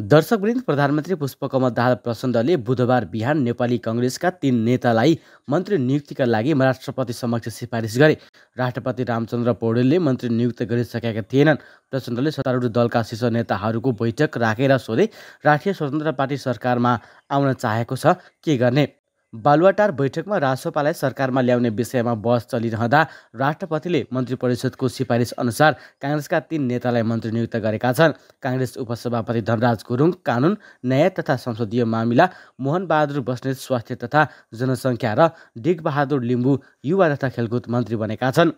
दर्शकवृन्द प्रधानमन्त्री पुष्पकमल दाहाल प्रचण्डले बुधबार बिहान नेपाली कङ्ग्रेसका तीन नेतालाई मन्त्री नियुक्तिका लागि राष्ट्रपति समक्ष सिफारिस गरे राष्ट्रपति रामचन्द्र पौडेलले मन्त्री नियुक्त गरिसकेका थिएनन् प्रचण्डले सत्तारूढ दलका शीर्ष नेताहरूको बैठक राखेर सोधे राष्ट्रिय स्वतन्त्र पार्टी सरकारमा आउन चाहेको छ के गर्ने बालुवाटार बैठकमा राजसपालाई सरकारमा ल्याउने विषयमा बहस चलिरहँदा राष्ट्रपतिले मन्त्री परिषदको सिफारिस अनुसार काङ्ग्रेसका तीन नेतालाई मन्त्री नियुक्त गरेका छन् काङ्ग्रेस उपसभापति धनराज गुरुङ कानुन न्याय तथा संसदीय मामिला मोहनबहादुर बस्नेत स्वास्थ्य तथा जनसङ्ख्या र डिगबहादुर लिम्बू युवा तथा खेलकुद मन्त्री बनेका छन्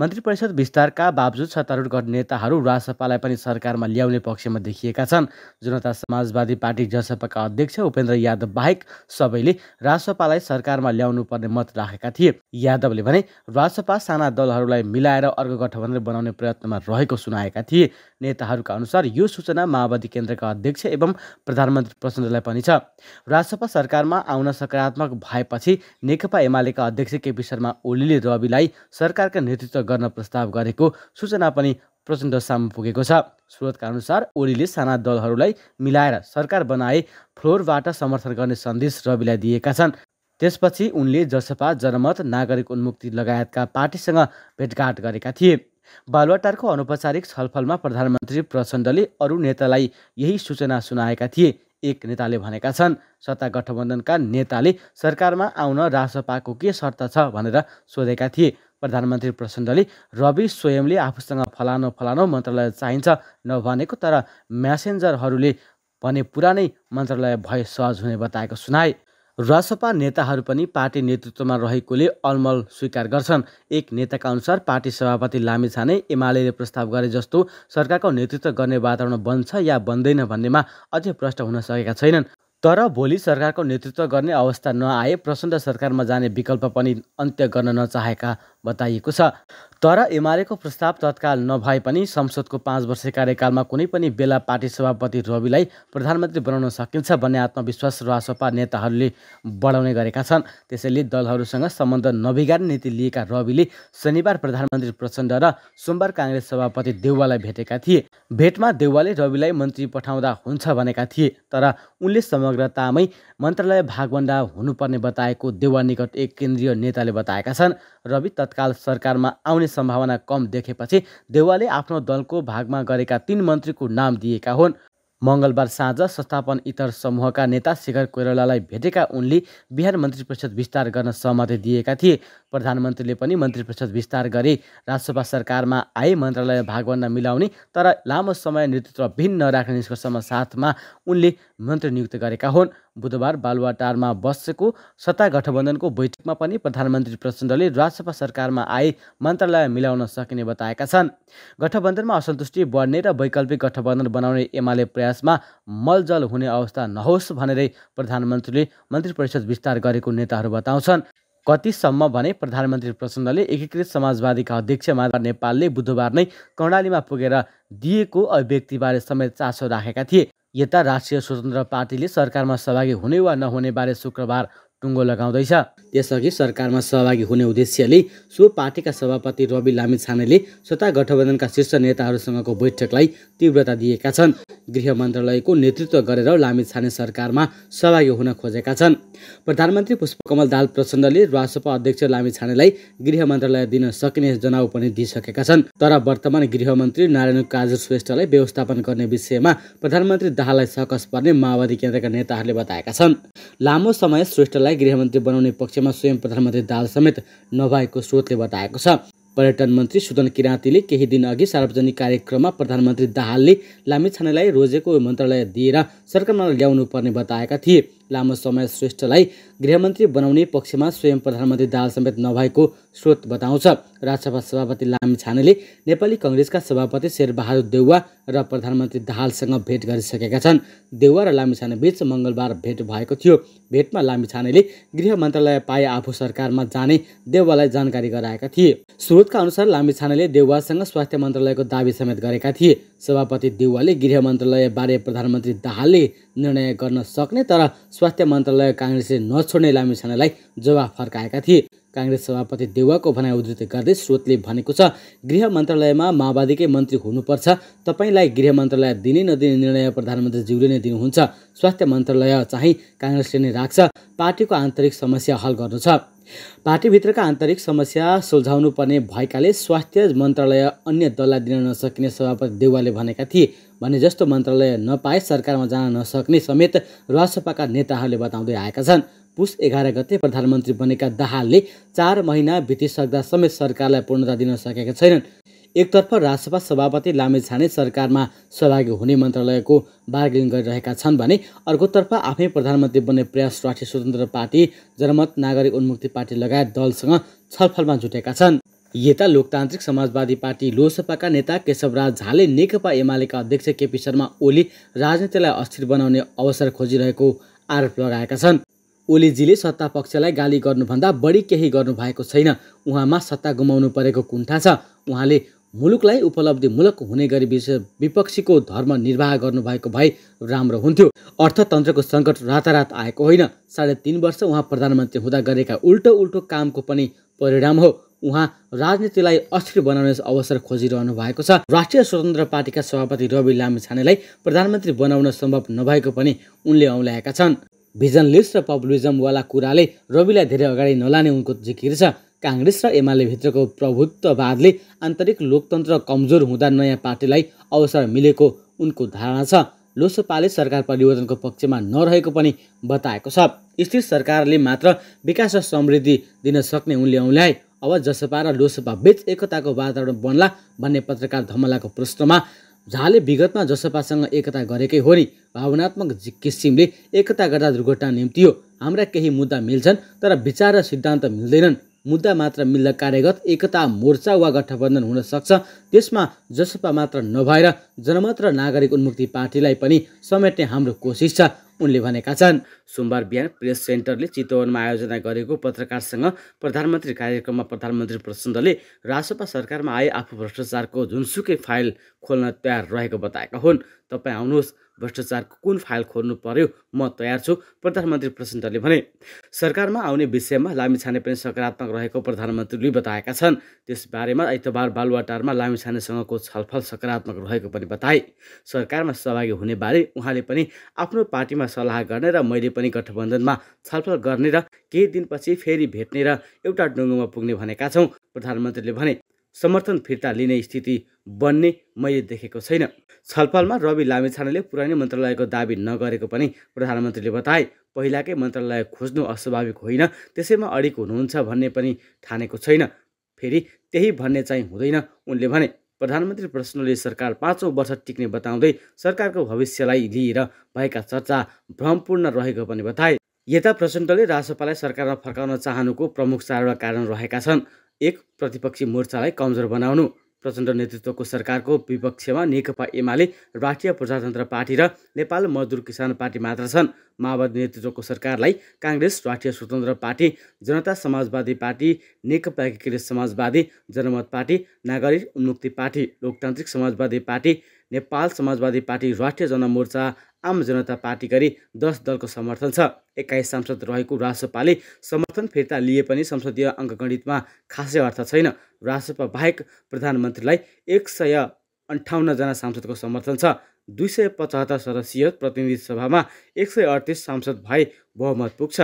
मन्त्री परिषद विस्तारका बावजुद सत्तारूढगढ नेताहरू राजसपालाई पनि सरकारमा ल्याउने पक्षमा देखिएका छन् जनता समाजवादी पार्टी जसपाका अध्यक्ष उपेन्द्र यादव बाहेक सबैले राजसपा राजसपालाई सरकारमा ल्याउनु पर्ने मत राखेका थिए यादवले भने राजसपा साना दलहरूलाई मिलाएर अर्को गठबन्धन बनाउने प्रयत्नमा रहेको सुनाएका थिए नेताहरूका अनुसार यो सूचना माओवादी केन्द्रका अध्यक्ष एवं प्रधानमन्त्री प्रचण्डलाई पनि छ राजसपा सरकारमा आउन सकारात्मक भएपछि नेकपा एमालेका अध्यक्ष केपी शर्मा ओलीले रविलाई सरकारका नेतृत्व गर्न प्रस्ताव गरेको सूचना पनि प्रचण्ड सामु पुगेको छ स्रोतका अनुसार ओलीले साना दलहरूलाई मिलाएर सरकार बनाए फ्लोरबाट समर्थन गर्ने सन्देश रविलाई दिएका छन् त्यसपछि उनले जसपा जनमत नागरिक उन्मुक्ति लगायतका पार्टीसँग भेटघाट गरेका थिए बालुवाटारको अनौपचारिक छलफलमा प्रधानमन्त्री प्रचण्डले अरू नेतालाई यही सूचना सुनाएका थिए एक नेताले भनेका छन् सत्ता गठबन्धनका नेताले सरकारमा आउन रासपाको के शर्त छ भनेर सोधेका थिए प्रधानमन्त्री प्रचण्डले रवि स्वयंले आफूसँग फलानो फलानो मन्त्रालय चाहिन्छ नभनेको तर म्यासेन्जरहरूले भने पुरानै मन्त्रालय भए सहज हुने बताएको सुनाए रासपा नेताहरू पनि पार्टी नेतृत्वमा रहेकोले अलमल स्वीकार गर्छन् एक नेताका अनुसार पार्टी सभापति लामिछाने एमाले प्रस्ताव गरे जस्तो सरकारको नेतृत्व गर्ने वातावरण बन्छ या बन्दैन भन्नेमा अझै प्रष्ट हुन सकेका छैनन् तर भोलि सरकारको नेतृत्व गर्ने अवस्था नआए प्रचण्ड सरकारमा जाने विकल्प पनि अन्त्य गर्न नचाहेका बताइएको छ तर एमालेको प्रस्ताव तत्काल नभए पनि संसदको पाँच वर्ष कार्यकालमा कुनै पनि बेला पार्टी सभापति रविलाई प्रधानमन्त्री बनाउन सकिन्छ भन्ने आत्मविश्वास रासपा नेताहरूले बढाउने गरेका छन् त्यसैले दलहरूसँग सम्बन्ध नबिगार्ने नीति लिएका रविले शनिबार प्रधानमन्त्री प्रचण्ड र सोमबार काङ्ग्रेस सभापति देउवालाई भेटेका थिए भेटमा देउवाले रविलाई मन्त्री पठाउँदा हुन्छ भनेका थिए तर उनले समग्रतामै मन्त्रालय भागभन्दा हुनुपर्ने बताएको देउवा निकट एक केन्द्रीय नेताले बताएका छन् रवि तत्काल तत्काल सरकारमा आउने सम्भावना कम देखेपछि देउवाले आफ्नो दलको भागमा गरेका तीन मन्त्रीको नाम दिएका हुन् मङ्गलबार साँझ संस्थापन इतर समूहका नेता शिखर कोइरालालाई भेटेका उनले बिहार मन्त्री परिषद विस्तार गर्न सहमति दिएका थिए प्रधानमन्त्रीले पनि मन्त्री परिषद विस्तार गरे राज्यसभा सरकारमा आए मन्त्रालय भागवन्न मिलाउने तर लामो समय नेतृत्व भिन्न नराख्ने निष्कर्षमा साथमा उनले मन्त्री नियुक्त गरेका हुन् बुधबार बालुवाटारमा बसेको सत्ता गठबन्धनको बैठकमा पनि प्रधानमन्त्री प्रचण्डले राज्यसभा सरकारमा आए मन्त्रालय मिलाउन सकिने बताएका छन् गठबन्धनमा असन्तुष्टि बढ्ने र वैकल्पिक गठबन्धन बनाउने एमाले प्रयासमा मलजल हुने अवस्था नहोस् भनेरै प्रधानमन्त्रीले मन्त्री परिषद विस्तार गरेको नेताहरू बताउँछन् कतिसम्म भने प्रधानमन्त्री प्रचण्डले एकीकृत समाजवादीका अध्यक्ष माधव नेपालले बुधबार नै कर्णालीमा पुगेर दिएको अभिव्यक्तिबारे समेत चासो राखेका थिए यता राष्ट्रिय स्वतन्त्र पार्टीले सरकारमा सहभागी हुने वा नहुने बारे शुक्रबार टुङ्गो लगाउँदैछ त्यसअघि सरकारमा सहभागी हुने उद्देश्यले सो पार्टीका सभापति रवि लामी छानेले स्वतः गठबन्धनका शीर्ष नेताहरूसँगको बैठकलाई तीव्रता दिएका छन् गृह मन्त्रालयको नेतृत्व गरेर लामी छाने सरकारमा सहभागी हुन खोजेका छन् प्रधानमन्त्री पुष्पकमल दाल प्रचण्डले राजसपा अध्यक्ष लामी छानेलाई गृह मन्त्रालय दिन सकिने जनाउ पनि दिइसकेका छन् तर वर्तमान गृह मन्त्री नारायण काजल श्रेष्ठलाई व्यवस्थापन गर्ने विषयमा प्रधानमन्त्री दाहाललाई सकस पर्ने माओवादी केन्द्रका नेताहरूले बताएका छन् लामो समय श्रेष्ठ क्षेत्रलाई गृहमन्त्री बनाउने पक्षमा स्वयं प्रधानमन्त्री दाल समेत नभएको स्रोतले बताएको छ पर्यटन मन्त्री सुदन किराँतीले केही दिन अघि सार्वजनिक कार्यक्रममा प्रधानमन्त्री दाहालले लामेछानेलाई रोजेको मन्त्रालय दिएर सरकारमा ल्याउनु पर्ने बताएका थिए लामो समय श्रेष्ठलाई गृहमन्त्री बनाउने पक्षमा स्वयं प्रधानमन्त्री दाल समेत नभएको स्रोत बताउँछ राज्यसभा सभापति छानेले नेपाली कङ्ग्रेसका सभापति शेरबहादुर देउवा र प्रधानमन्त्री दाहालसँग भेट गरिसकेका छन् देउवा र लामी बीच मङ्गलबार भेट भएको थियो भेटमा छानेले गृह मन्त्रालय पाए आफू सरकारमा जाने देउवालाई जानकारी गराएका थिए स्रोतका अनुसार छानेले देउवासँग स्वास्थ्य मन्त्रालयको दावी समेत गरेका थिए सभापति देउवाले गृह मन्त्रालयबारे प्रधानमन्त्री दाहालले निर्णय गर्न सक्ने तर स्वास्थ्य मन्त्रालय काङ्ग्रेसले नछोड्ने लामिछानेलाई जवाफ फर्काएका थिए काङ्ग्रेस सभापति देउवाको भनाइ उद्धृत गर्दै स्रोतले भनेको छ गृह मन्त्रालयमा माओवादीकै मन्त्री हुनुपर्छ तपाईँलाई गृह मन्त्रालय दिने नदिने निर्णय प्रधानमन्त्रीज्यूले नै दिनुहुन्छ स्वास्थ्य मन्त्रालय चाहिँ काङ्ग्रेसले नै राख्छ पार्टीको आन्तरिक समस्या हल गर्नु छ पार्टीभित्रका आन्तरिक समस्या सुल्झाउनुपर्ने भएकाले स्वास्थ्य मन्त्रालय अन्य दललाई दिन नसकिने सभापति देउवाले भनेका थिए भने जस्तो मन्त्रालय नपाए सरकारमा जान नसक्ने समेत राजसपाका नेताहरूले बताउँदै आएका छन् पुस एघार गते प्रधानमन्त्री बनेका दाहालले चार महिना बितिसक्दा समेत सरकारलाई पूर्णता दिन सकेका छैनन् एकतर्फ राज्यसभा सभापति लामेछाने सरकारमा सहभागी हुने मन्त्रालयको बार्गेनिङ गरिरहेका छन् भने अर्कोतर्फ आफै प्रधानमन्त्री बन्ने प्रयास राष्ट्रिय स्वतन्त्र पार्टी जनमत नागरिक उन्मुक्ति पार्टी लगायत दलसँग छलफलमा जुटेका छन् यता लोकतान्त्रिक समाजवादी पार्टी लोकसपाका नेता केशवराज झाले नेकपा एमालेका अध्यक्ष केपी शर्मा ओली राजनीतिलाई अस्थिर बनाउने अवसर खोजिरहेको आरोप लगाएका छन् ओलीजीले सत्ता पक्षलाई गाली गर्नुभन्दा बढी केही गर्नु भएको छैन उहाँमा सत्ता गुमाउनु परेको कुण्ठा छ उहाँले मुलुकलाई उपलब्धिमूलक हुने गरी विश्व विपक्षीको धर्म निर्वाह गर्नुभएको भए राम्रो हुन्थ्यो अर्थतन्त्रको सङ्कट रातारात आएको होइन साढे तिन वर्ष उहाँ प्रधानमन्त्री हुँदा गरेका उल्टो उल्टो कामको पनि परिणाम हो उहाँ राजनीतिलाई अस्थिर बनाउने अवसर खोजिरहनु भएको छ राष्ट्रिय स्वतन्त्र पार्टीका सभापति रवि लामिछानेलाई प्रधानमन्त्री बनाउन सम्भव नभएको पनि उनले औँल्याएका छन् भिजन लिस्ट र पपुलिजमवाला कुराले रविलाई धेरै अगाडि नलाने उनको जिकिर छ काङ्ग्रेस र एमालेभित्रको प्रभुत्ववादले आन्तरिक लोकतन्त्र कमजोर हुँदा नयाँ पार्टीलाई अवसर मिलेको उनको धारणा छ लोसपाले सरकार परिवर्तनको पक्षमा नरहेको पनि बताएको छ स्थिर सरकारले मात्र विकास र समृद्धि दिन सक्ने उनले औल्याए अब जसपा र लोसपा बीच एकताको वातावरण बन्ला भन्ने पत्रकार धमलाको प्रश्नमा झाले विगतमा जसपासँग एकता गरेकै हो नि भावनात्मक किसिमले एकता गर्दा दुर्घटना निम्ति हो हाम्रा केही मुद्दा मिल्छन् तर विचार र सिद्धान्त मिल्दैनन् मुद्दा मात्र मिल्दा कार्यगत एकता मोर्चा वा गठबन्धन हुन सक्छ त्यसमा जसपा मात्र नभएर जनमत र नागरिक उन्मुक्ति पार्टीलाई पनि समेट्ने हाम्रो कोसिस छ उनले भनेका छन् सोमबार बिहान प्रेस सेन्टरले चितवनमा आयोजना गरेको पत्रकारसँग प्रधानमन्त्री कार्यक्रममा प्रधानमन्त्री प्रचण्डले राजसपा सरकारमा आए आफू भ्रष्टाचारको जुनसुकै फाइल खोल्न तयार रहेको बताएका हुन् तपाईँ आउनुहोस् भ्रष्टाचारको कुन फाइल खोल्नु पर्यो म तयार छु प्रधानमन्त्री प्रचण्डले भने सरकारमा आउने विषयमा लामिछाने पनि सकारात्मक रहेको प्रधानमन्त्रीले बताएका छन् त्यसबारेमा आइतबार बालुवाटारमा लामिछानेसँगको छलफल सकारात्मक रहेको पनि बताए सरकारमा सहभागी हुनेबारे उहाँले पनि आफ्नो पार्टीमा बारेमा सल्लाह गर्ने र मैले पनि गठबन्धनमा छलफल गर्ने र केही दिनपछि फेरि भेट्ने र एउटा डुङ्गोमा पुग्ने भनेका छौँ प्रधानमन्त्रीले भने समर्थन फिर्ता लिने स्थिति बन्ने मैले देखेको छैन छलफलमा रवि लामेछानेले पुरानै मन्त्रालयको दावी नगरेको पनि प्रधानमन्त्रीले बताए पहिलाकै मन्त्रालय खोज्नु अस्वाभाविक होइन त्यसैमा अडिक हुनुहुन्छ भन्ने पनि ठानेको छैन फेरि त्यही भन्ने चाहिँ हुँदैन उनले भने प्रधानमन्त्री प्रश्नले सरकार पाँचौँ वर्ष टिक्ने बताउँदै सरकारको भविष्यलाई लिएर भएका चर्चा भ्रमपूर्ण रहेको पनि बताए यता प्रचण्डले राजसपालाई सरकारमा फर्काउन चाहनुको प्रमुख चारवटा कारण रहेका छन् एक प्रतिपक्षी मोर्चालाई कमजोर बनाउनु प्रचण्ड नेतृत्वको सरकारको विपक्षमा नेकपा एमाले राष्ट्रिय प्रजातन्त्र पार्टी र नेपाल मजदुर किसान पार्टी मात्र छन् माओवादी नेतृत्वको सरकारलाई काङ्ग्रेस राष्ट्रिय स्वतन्त्र पार्टी जनता समाजवादी पार्टी नेकपा एकीकृत समाजवादी जनमत पार्टी नागरिक Unmukti party Loktantrik Samajwadi party Nepal Samajwadi party Rastriya Janamorcha आम जनता पार्टी गरी दस दलको समर्थन छ एक्काइस सांसद रहेको राजसपाले समर्थन फिर्ता लिए पनि संसदीय अङ्कगणितमा खासै अर्थ छैन राजसपा बाहेक प्रधानमन्त्रीलाई एक सय अन्ठाउन्नजना सांसदको समर्थन छ दुई सय पचहत्तर सदस्यीय प्रतिनिधि सभामा एक सय अडतिस सांसद भए बहुमत पुग्छ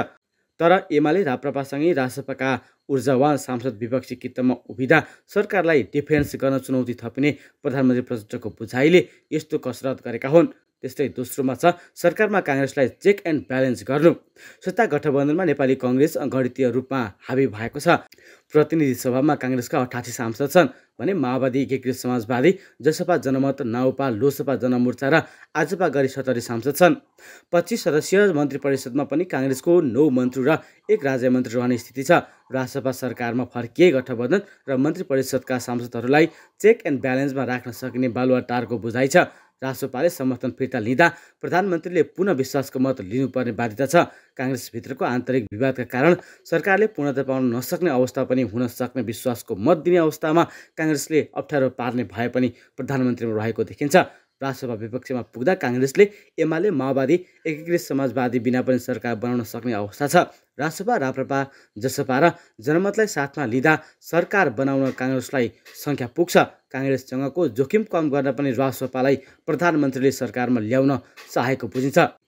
तर एमाले राप्रपासँगै राजसपाका ऊर्जावान सांसद विपक्षी कित्तमा उभिँदा सरकारलाई डिफेन्स गर्न चुनौती थपिने प्रधानमन्त्री प्रचण्डको बुझाइले यस्तो कसरत गरेका हुन् त्यस्तै दोस्रोमा छ सरकारमा काङ्ग्रेसलाई चेक एन्ड ब्यालेन्स गर्नु सत्ता गठबन्धनमा नेपाली कङ्ग्रेस गणितीय रूपमा हावी भएको छ प्रतिनिधि सभामा काङ्ग्रेसका अठासी सांसद छन् भने माओवादी एकीकृत समाजवादी जसपा जनमत नाउपा लोसपा जनमोर्चा र आजपा गरी सत्तरी सांसद छन् पच्चिस सदस्यीय मन्त्री परिषदमा पनि काङ्ग्रेसको नौ मन्त्री र एक राज्य मन्त्री रहने स्थिति छ राज्यसभा सरकारमा फर्किए गठबन्धन र मन्त्री परिषदका सांसदहरूलाई चेक एन्ड ब्यालेन्समा राख्न सकिने बालुवा बालुवाटारको बुझाइ छ रासोपाले समर्थन फिर्ता लिँदा प्रधानमन्त्रीले पुनः विश्वासको मत लिनुपर्ने बाध्यता छ काङ्ग्रेसभित्रको आन्तरिक विवादका कारण सरकारले पूर्णता पाउन नसक्ने अवस्था पनि हुन सक्ने विश्वासको मत दिने अवस्थामा काङ्ग्रेसले अप्ठ्यारो पार्ने भए पनि प्रधानमन्त्रीमा रहेको देखिन्छ राज्यसभा विपक्षमा पुग्दा काङ्ग्रेसले एमाले माओवादी एकीकृत समाजवादी बिना पनि सरकार बनाउन सक्ने अवस्था छ राजसभा राप्रपा जसपा र जनमतलाई साथमा लिँदा सरकार बनाउन काङ्ग्रेसलाई सङ्ख्या पुग्छ काङ्ग्रेससँगको जोखिम कम गर्न पनि राजसपालाई प्रधानमन्त्रीले सरकारमा ल्याउन चाहेको बुझिन्छ